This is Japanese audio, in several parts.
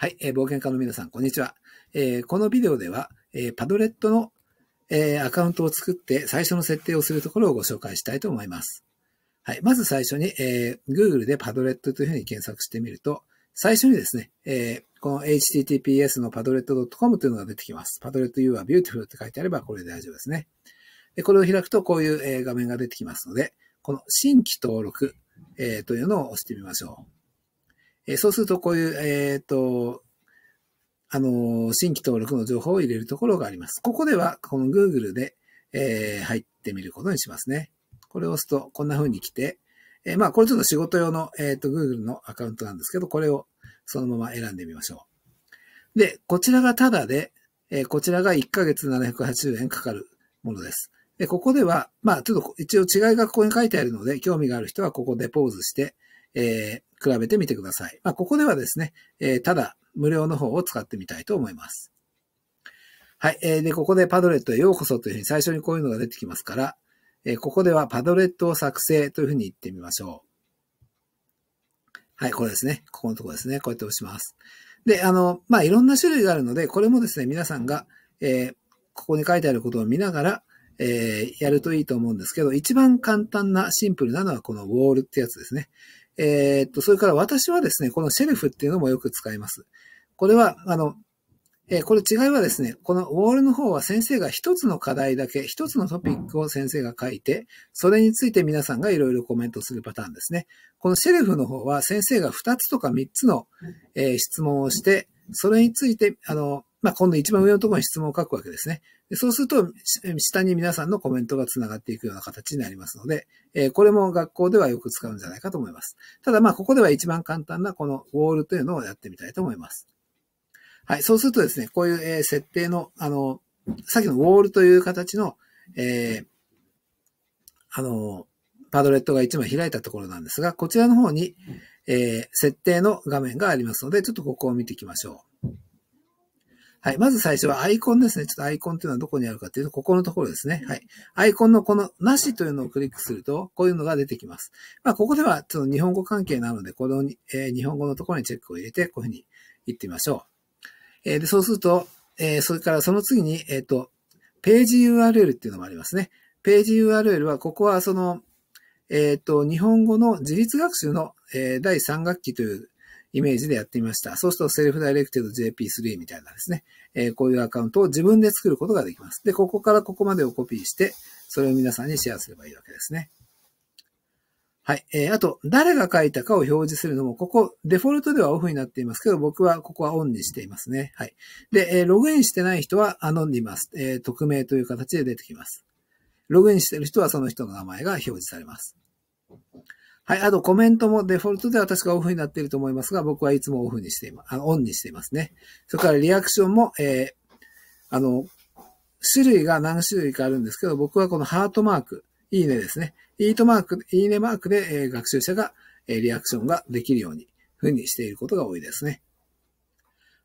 はい、えー、冒険家の皆さん、こんにちは。えー、このビデオでは、えー、パドレットの、えアカウントを作って最初の設定をするところをご紹介したいと思います。はい、まず最初に、え Google でパドレットというふうに検索してみると、最初にですね、えこの https のパドレット .com というのが出てきます。パドレット you are beautiful って書いてあればこれで大丈夫ですね。でこれを開くとこういう画面が出てきますので、この新規登録、えというのを押してみましょう。えそうすると、こういう、えっ、ー、と、あの、新規登録の情報を入れるところがあります。ここでは、この Google で、えー、入ってみることにしますね。これを押すと、こんな風に来て、えー、まあ、これちょっと仕事用の、えっ、ー、と、Google のアカウントなんですけど、これをそのまま選んでみましょう。で、こちらがタダで、えこちらが1ヶ月780円かかるものです。で、ここでは、まあ、ちょっと一応違いがここに書いてあるので、興味がある人はここでポーズして、えー、比べてみてください。まあ、ここではですね、えー、ただ無料の方を使ってみたいと思います。はい。えー、で、ここでパドレットへようこそというふうに最初にこういうのが出てきますから、えー、ここではパドレットを作成というふうに言ってみましょう。はい、これですね。ここのところですね。こうやって押します。で、あの、まあ、いろんな種類があるので、これもですね、皆さんが、えー、ここに書いてあることを見ながら、えー、やるといいと思うんですけど、一番簡単な、シンプルなのはこのウォールってやつですね。えー、っと、それから私はですね、このシェルフっていうのもよく使います。これは、あの、えこれ違いはですね、このウォールの方は先生が一つの課題だけ、一つのトピックを先生が書いて、それについて皆さんがいろいろコメントするパターンですね。このシェルフの方は先生が2つとか3つの、え質問をして、それについて、あの、まあ、今度一番上のところに質問を書くわけですね。そうすると、下に皆さんのコメントが繋がっていくような形になりますので、えこれも学校ではよく使うんじゃないかと思います。ただまあ、ここでは一番簡単なこのウォールというのをやってみたいと思います。はい、そうするとですね、こういう、え設定の、あの、さっきのウォールという形の、えー、あの、パドレットが1枚開いたところなんですが、こちらの方に、えー、設定の画面がありますので、ちょっとここを見ていきましょう。はい。まず最初はアイコンですね。ちょっとアイコンっていうのはどこにあるかっていうと、ここのところですね。はい。アイコンのこのなしというのをクリックすると、こういうのが出てきます。まあ、ここではちょっと日本語関係なので、この、えー、日本語のところにチェックを入れて、こういうふうに言ってみましょう。えー、で、そうすると、えー、それからその次に、えっ、と、ページ URL っていうのもありますね。ページ URL は、ここはその、えっ、と、日本語の自立学習の、え第3学期というイメージでやってみました。そうすると、セルフダイレクテッド JP3 みたいなですね、えー、こういうアカウントを自分で作ることができます。で、ここからここまでをコピーして、それを皆さんにシェアすればいいわけですね。はい。えー、あと、誰が書いたかを表示するのも、ここ、デフォルトではオフになっていますけど、僕はここはオンにしていますね。はい。で、えー、ログインしてない人はアノンディマス、えー、匿名という形で出てきます。ログインしてる人はその人の名前が表示されます。はい。あと、コメントもデフォルトでは確かオフになっていると思いますが、僕はいつもオフにしています。あの、オンにしていますね。それからリアクションも、えー、あの、種類が何種類かあるんですけど、僕はこのハートマーク、いいねですね。いいとマーク、いいねマークで、えー、学習者が、えー、リアクションができるように、ふうにしていることが多いですね。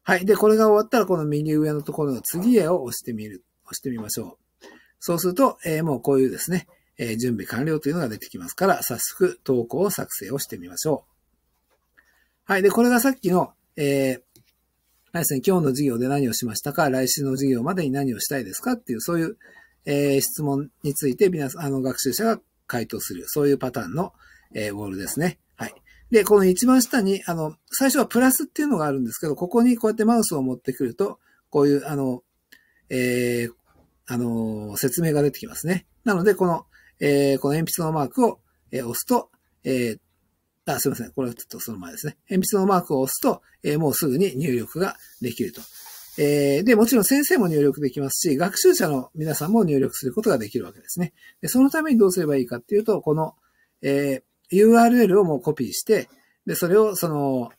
はい。で、これが終わったら、この右上のところの次へを押してみる、押してみましょう。そうすると、えー、もうこういうですね、え準備完了というのが出てきますから、早速投稿を作成をしてみましょう。はい。で、これがさっきの、えー、あれですね、今日の授業で何をしましたか、来週の授業までに何をしたいですかっていう、そういう、えー、質問について皆さん、あの、学習者が回答する、そういうパターンの、えー、ウォールですね。はい。で、この一番下に、あの、最初はプラスっていうのがあるんですけど、ここにこうやってマウスを持ってくると、こういう、あの、えー、あの、説明が出てきますね。なので、この、えー、この鉛筆のマークを、え押すと、えー、あ、すいません。これはちょっとその前ですね。鉛筆のマークを押すと、えもうすぐに入力ができると。えー、で、もちろん先生も入力できますし、学習者の皆さんも入力することができるわけですね。でそのためにどうすればいいかっていうと、この、えー、URL をもうコピーして、で、それをその、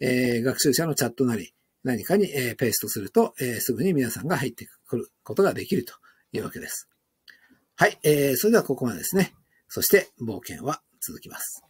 えー、学習者のチャットなり、何かに、えペーストすると、えすぐに皆さんが入ってくることができるというわけです。はい、えー、それではここまでですね。そして、冒険は続きます。